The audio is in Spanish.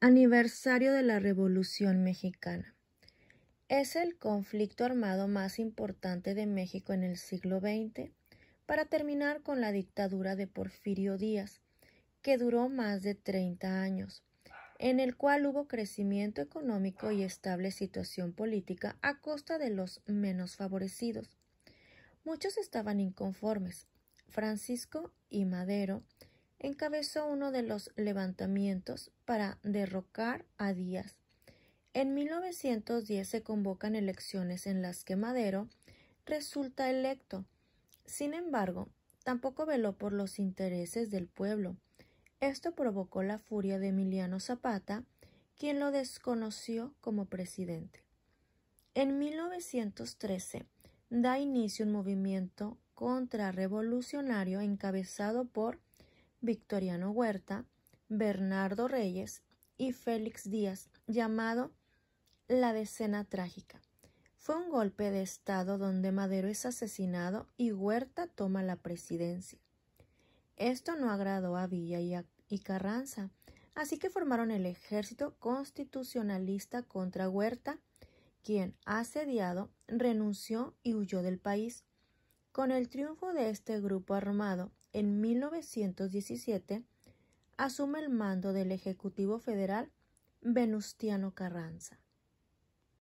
Aniversario de la Revolución Mexicana. Es el conflicto armado más importante de México en el siglo XX para terminar con la dictadura de Porfirio Díaz, que duró más de 30 años, en el cual hubo crecimiento económico y estable situación política a costa de los menos favorecidos. Muchos estaban inconformes. Francisco y Madero encabezó uno de los levantamientos para derrocar a Díaz. En 1910 se convocan elecciones en las que Madero resulta electo. Sin embargo, tampoco veló por los intereses del pueblo. Esto provocó la furia de Emiliano Zapata, quien lo desconoció como presidente. En 1913 da inicio un movimiento contrarrevolucionario encabezado por Victoriano Huerta, Bernardo Reyes y Félix Díaz, llamado la Decena Trágica. Fue un golpe de Estado donde Madero es asesinado y Huerta toma la presidencia. Esto no agradó a Villa y, Carranza, así que formaron el ejército constitucionalista contra Huerta, quien, asediado, renunció y huyó del país. Con el triunfo de este grupo armado, en 1917 asume el mando del Ejecutivo Federal Venustiano Carranza.